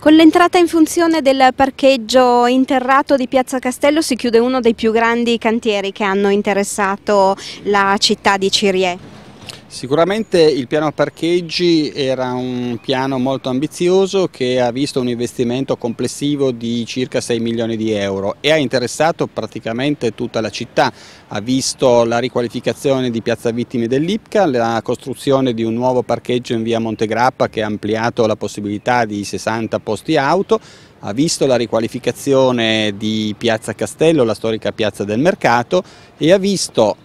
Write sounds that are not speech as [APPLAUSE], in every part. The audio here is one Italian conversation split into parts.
Con l'entrata in funzione del parcheggio interrato di Piazza Castello si chiude uno dei più grandi cantieri che hanno interessato la città di Cirie. Sicuramente il piano parcheggi era un piano molto ambizioso che ha visto un investimento complessivo di circa 6 milioni di euro e ha interessato praticamente tutta la città. Ha visto la riqualificazione di Piazza Vittime dell'Ipca, la costruzione di un nuovo parcheggio in via Montegrappa che ha ampliato la possibilità di 60 posti auto, ha visto la riqualificazione di Piazza Castello, la storica piazza del mercato e ha visto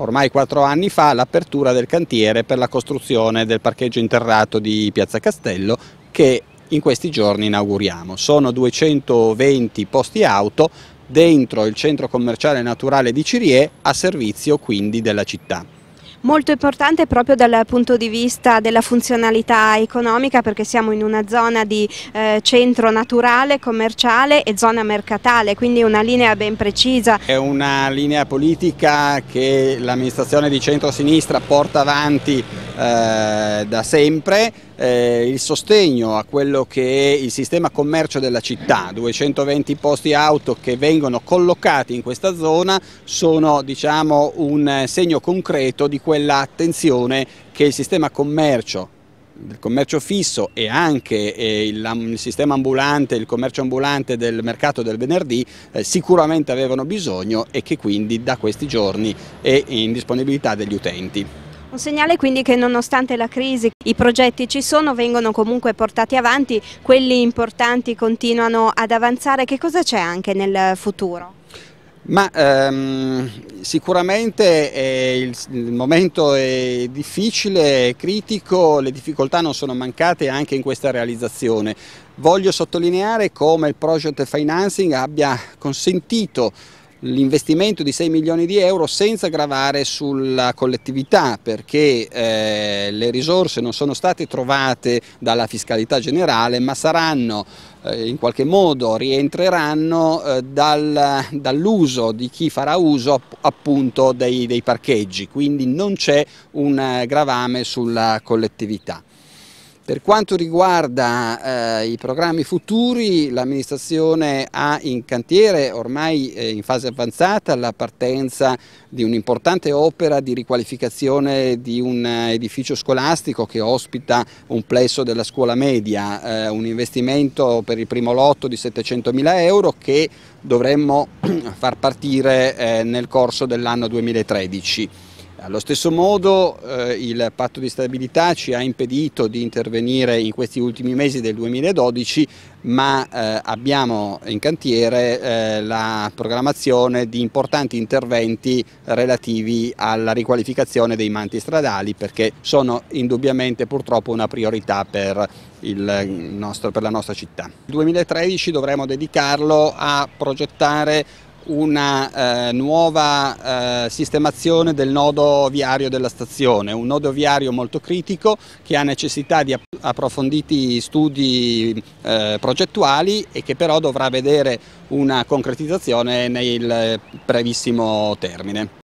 ormai quattro anni fa l'apertura del cantiere per la costruzione del parcheggio interrato di Piazza Castello che in questi giorni inauguriamo. Sono 220 posti auto dentro il centro commerciale naturale di Cirie a servizio quindi della città molto importante proprio dal punto di vista della funzionalità economica perché siamo in una zona di eh, centro naturale, commerciale e zona mercatale, quindi una linea ben precisa. È una linea politica che l'amministrazione di centro-sinistra porta avanti eh, da sempre eh, il sostegno a quello che è il sistema commercio della città, 220 posti auto che vengono collocati in questa zona sono diciamo, un segno concreto di quella attenzione che il sistema commercio il commercio fisso e anche eh, il, sistema ambulante, il commercio ambulante del mercato del venerdì eh, sicuramente avevano bisogno e che quindi da questi giorni è in disponibilità degli utenti. Un segnale quindi che nonostante la crisi i progetti ci sono, vengono comunque portati avanti, quelli importanti continuano ad avanzare, che cosa c'è anche nel futuro? Ma ehm, sicuramente il, il, momento è difficile, è critico, le difficoltà non sono mancate anche in questa realizzazione. Voglio sottolineare come il project financing abbia consentito l'investimento di 6 milioni di euro senza gravare sulla collettività perché eh, le risorse non sono state trovate dalla fiscalità generale ma saranno eh, in qualche modo rientreranno eh, dal, dall'uso di chi farà uso appunto dei, dei parcheggi quindi non c'è un eh, gravame sulla collettività. Per quanto riguarda eh, i programmi futuri, l'amministrazione ha in cantiere, ormai eh, in fase avanzata, la partenza di un'importante opera di riqualificazione di un eh, edificio scolastico che ospita un plesso della scuola media, eh, un investimento per il primo lotto di 700 mila euro che dovremmo [CLEARS THROAT] far partire eh, nel corso dell'anno 2013. Allo stesso modo eh, il patto di stabilità ci ha impedito di intervenire in questi ultimi mesi del 2012 ma eh, abbiamo in cantiere eh, la programmazione di importanti interventi relativi alla riqualificazione dei manti stradali perché sono indubbiamente purtroppo una priorità per, nostro, per la nostra città. Il 2013 dovremo dedicarlo a progettare una eh, nuova eh, sistemazione del nodo viario della stazione, un nodo viario molto critico che ha necessità di approfonditi studi eh, progettuali e che però dovrà vedere una concretizzazione nel eh, brevissimo termine.